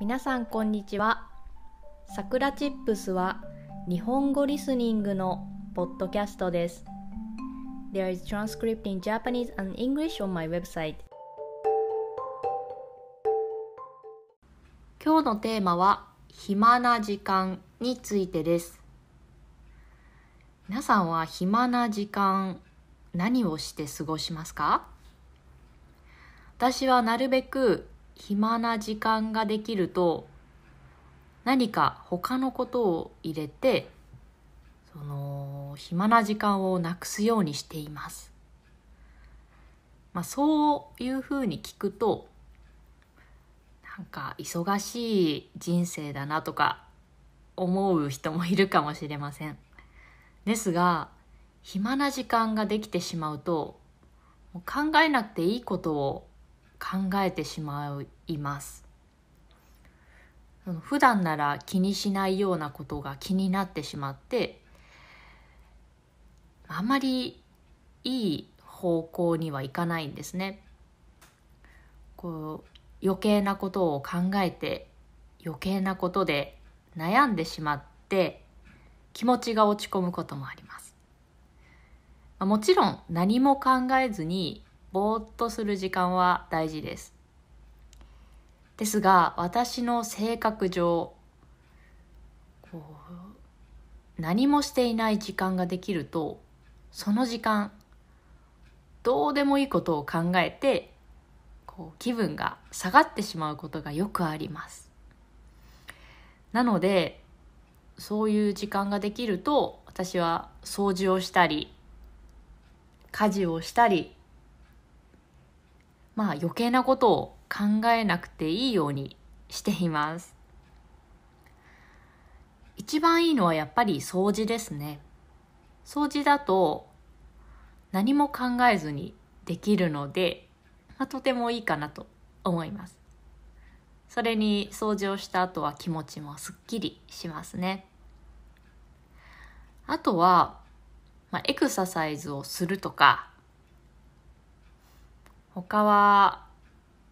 皆さんこんにちは。さくらチップスは日本語リスニングのポッドキャストです。There is transcript in Japanese and English on my website. 今日のテーマは暇な時間についてです。皆さんは暇な時間何をして過ごしますか私はなるべく暇な時間ができると何か他のことを入れてその暇な時間をなくすようにしています、まあ、そういうふうに聞くとなんか忙しい人生だなとか思う人もいるかもしれませんですが暇な時間ができてしまうと考えなくていいことを考えてしまいます普段なら気にしないようなことが気になってしまってあんまりいい方向にはいかないんですねこう余計なことを考えて余計なことで悩んでしまって気持ちが落ち込むこともありますもちろん何も考えずにぼーっとする時間は大事です。ですが私の性格上何もしていない時間ができるとその時間どうでもいいことを考えてこう気分が下がってしまうことがよくあります。なのでそういう時間ができると私は掃除をしたり家事をしたりまあ余計なことを考えなくていいようにしています。一番いいのはやっぱり掃除ですね。掃除だと何も考えずにできるので、まあ、とてもいいかなと思います。それに掃除をした後は気持ちもすっきりしますね。あとは、まあ、エクササイズをするとか、他は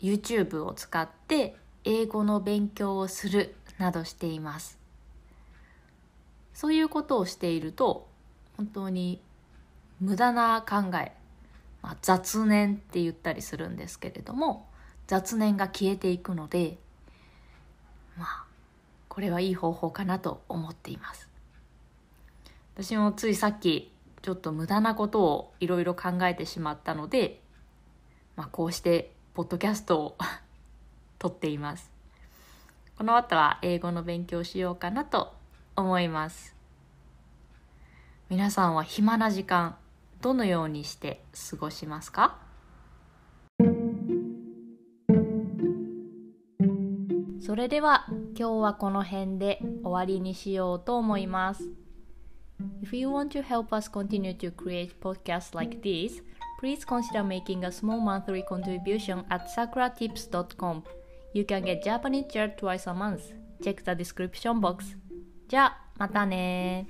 YouTube を使って英語の勉強をするなどしていますそういうことをしていると本当に無駄な考え、まあ、雑念って言ったりするんですけれども雑念が消えていくのでまあこれはいい方法かなと思っています私もついさっきちょっと無駄なことをいろいろ考えてしまったのでまあ、こうしてポッドキャストを 撮っていますこの後は英語の勉強しようかなと思います皆さんは暇な時間どのようにして過ごしますかそれでは今日はこの辺で終わりにしようと思います。If you want to help us continue to create podcasts like this, please consider making a small monthly contribution at sakuratips.com. You can get Japanese chair twice a month. Check the description box. じゃあ、またね